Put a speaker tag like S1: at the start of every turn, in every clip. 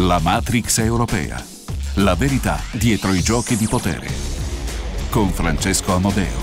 S1: La Matrix europea. La verità dietro i giochi di potere. Con Francesco Amodeo.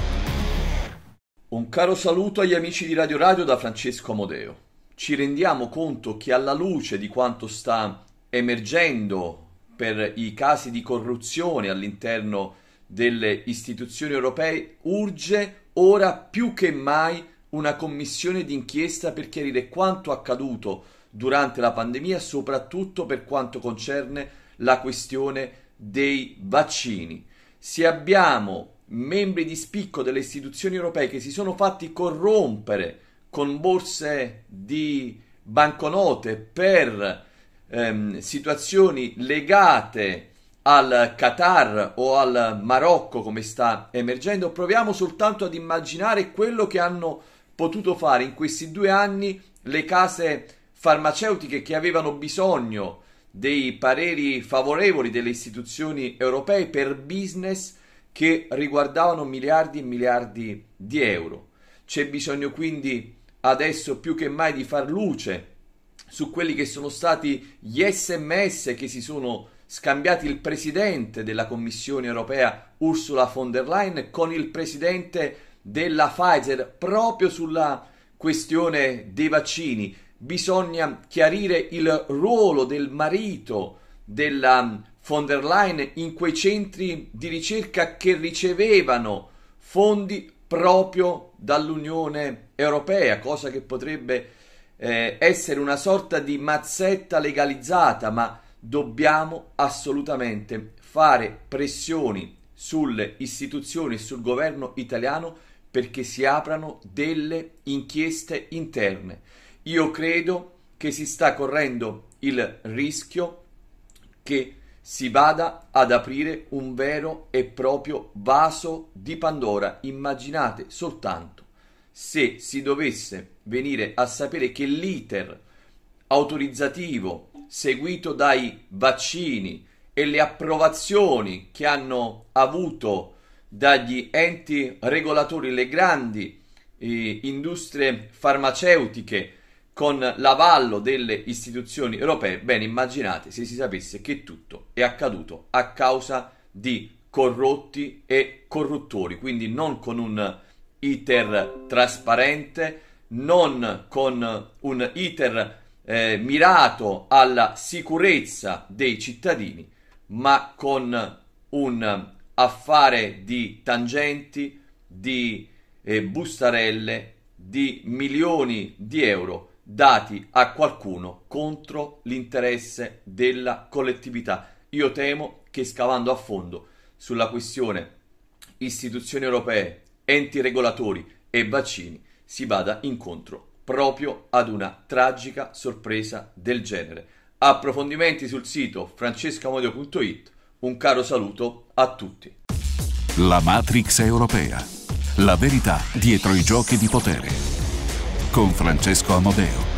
S1: Un caro saluto agli amici di Radio Radio da Francesco Amodeo. Ci rendiamo conto che alla luce di quanto sta emergendo per i casi di corruzione all'interno delle istituzioni europee urge ora più che mai una commissione d'inchiesta per chiarire quanto accaduto durante la pandemia, soprattutto per quanto concerne la questione dei vaccini. Se abbiamo membri di spicco delle istituzioni europee che si sono fatti corrompere con borse di banconote per ehm, situazioni legate al Qatar o al Marocco come sta emergendo, proviamo soltanto ad immaginare quello che hanno potuto fare in questi due anni le case farmaceutiche che avevano bisogno dei pareri favorevoli delle istituzioni europee per business che riguardavano miliardi e miliardi di euro. C'è bisogno quindi adesso più che mai di far luce su quelli che sono stati gli sms che si sono scambiati il presidente della Commissione europea Ursula von der Leyen con il presidente della Pfizer proprio sulla questione dei vaccini bisogna chiarire il ruolo del marito della mm, von der Leyen in quei centri di ricerca che ricevevano fondi proprio dall'Unione Europea, cosa che potrebbe eh, essere una sorta di mazzetta legalizzata, ma dobbiamo assolutamente fare pressioni sulle istituzioni e sul governo italiano perché si aprano delle inchieste interne io credo che si sta correndo il rischio che si vada ad aprire un vero e proprio vaso di Pandora. Immaginate soltanto se si dovesse venire a sapere che l'iter autorizzativo seguito dai vaccini e le approvazioni che hanno avuto dagli enti regolatori le grandi eh, industrie farmaceutiche con l'avallo delle istituzioni europee, ben immaginate se si sapesse che tutto è accaduto a causa di corrotti e corruttori, quindi non con un iter trasparente, non con un iter eh, mirato alla sicurezza dei cittadini, ma con un affare di tangenti, di eh, bustarelle, di milioni di euro dati a qualcuno contro l'interesse della collettività. Io temo che scavando a fondo sulla questione istituzioni europee, enti regolatori e vaccini si vada incontro proprio ad una tragica sorpresa del genere. Approfondimenti sul sito francescamodio.it. Un caro saluto a tutti. La Matrix europea. La verità dietro i giochi di potere con Francesco Amodeo.